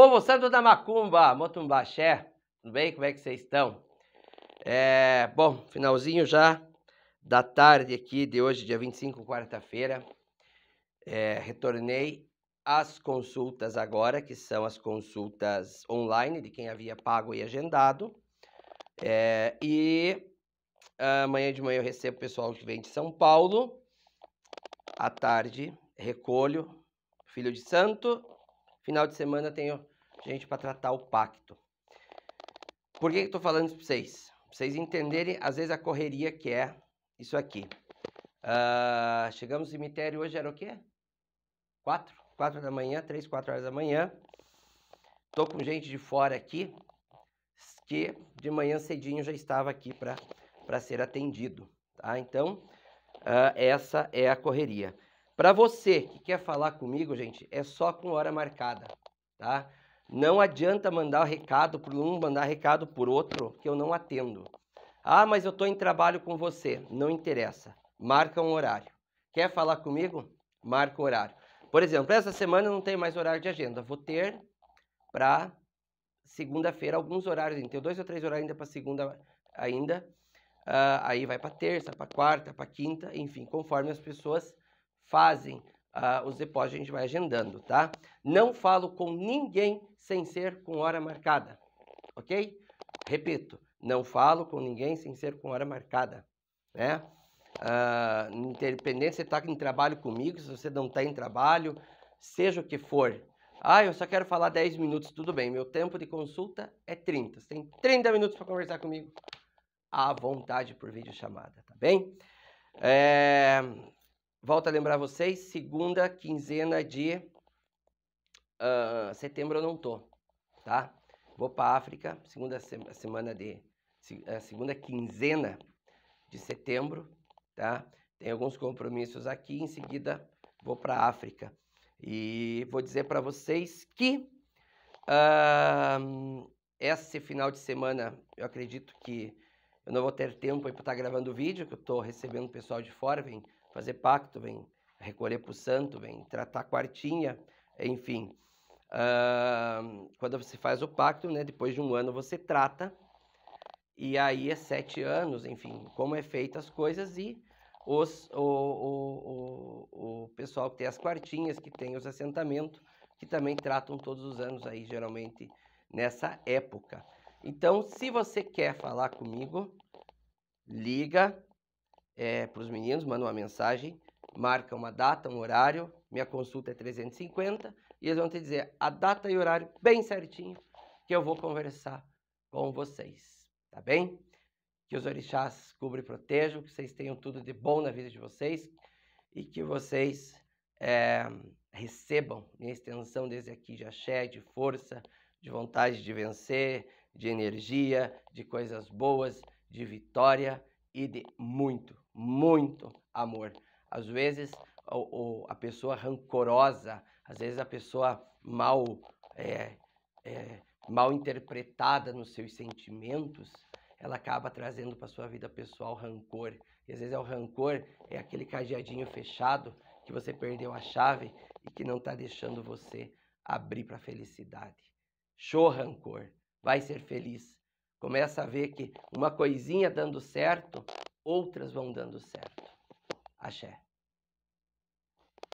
Povo Santo é da Macumba, Motumbaxé, tudo bem? Como é que vocês estão? É, bom, finalzinho já da tarde aqui de hoje, dia 25, quarta-feira. É, retornei às consultas agora, que são as consultas online de quem havia pago e agendado. É, e amanhã de manhã eu recebo o pessoal que vem de São Paulo. À tarde, recolho Filho de Santo Final de semana tenho gente para tratar o pacto. Por que, que eu tô falando isso para vocês? Pra vocês entenderem, às vezes, a correria que é isso aqui. Uh, chegamos no cemitério hoje, era o quê? Quatro? Quatro da manhã, três, quatro horas da manhã. Tô com gente de fora aqui, que de manhã cedinho já estava aqui para ser atendido, tá? Então, uh, essa é a correria. Para você que quer falar comigo, gente, é só com hora marcada, tá? Não adianta mandar recado por um, mandar recado por outro, que eu não atendo. Ah, mas eu estou em trabalho com você. Não interessa. Marca um horário. Quer falar comigo? Marca um horário. Por exemplo, essa semana eu não tenho mais horário de agenda. Vou ter para segunda-feira alguns horários. Tenho dois ou três horários ainda para segunda ainda. Uh, aí vai para terça, para quarta, para quinta, enfim, conforme as pessoas fazem uh, os depósitos, a gente vai agendando, tá? Não falo com ninguém sem ser com hora marcada, ok? Repito, não falo com ninguém sem ser com hora marcada, né? Uh, ah, independente se você está em trabalho comigo, se você não está em trabalho, seja o que for. Ah, eu só quero falar 10 minutos, tudo bem. Meu tempo de consulta é 30. Você tem 30 minutos para conversar comigo à vontade por videochamada, tá bem? É... Volto a lembrar vocês, segunda quinzena de uh, setembro eu não tô, tá? Vou para África, segunda semana de é, segunda quinzena de setembro, tá? Tem alguns compromissos aqui, em seguida vou para África e vou dizer para vocês que uh, esse final de semana eu acredito que eu não vou ter tempo para estar tá gravando vídeo, que eu estou recebendo pessoal de fora, vem fazer pacto, vem recolher para o santo, vem tratar quartinha, enfim. Uh, quando você faz o pacto, né, depois de um ano você trata, e aí é sete anos, enfim, como é feita as coisas e os, o, o, o, o pessoal que tem as quartinhas, que tem os assentamentos, que também tratam todos os anos aí, geralmente, nessa época. Então, se você quer falar comigo, liga é, para os meninos, manda uma mensagem, marca uma data, um horário, minha consulta é 350, e eles vão te dizer a data e horário bem certinho que eu vou conversar com vocês, tá bem? Que os orixás cubram e protejam, que vocês tenham tudo de bom na vida de vocês e que vocês é, recebam minha extensão desde aqui de axé, de força, de vontade de vencer, de energia, de coisas boas, de vitória e de muito, muito amor. Às vezes ou, ou a pessoa rancorosa, às vezes a pessoa mal, é, é, mal interpretada nos seus sentimentos, ela acaba trazendo para sua vida pessoal rancor. E às vezes é o rancor, é aquele cadeadinho fechado que você perdeu a chave e que não está deixando você abrir para a felicidade. Show rancor, vai ser feliz. Começa a ver que uma coisinha dando certo outras vão dando certo. Axé.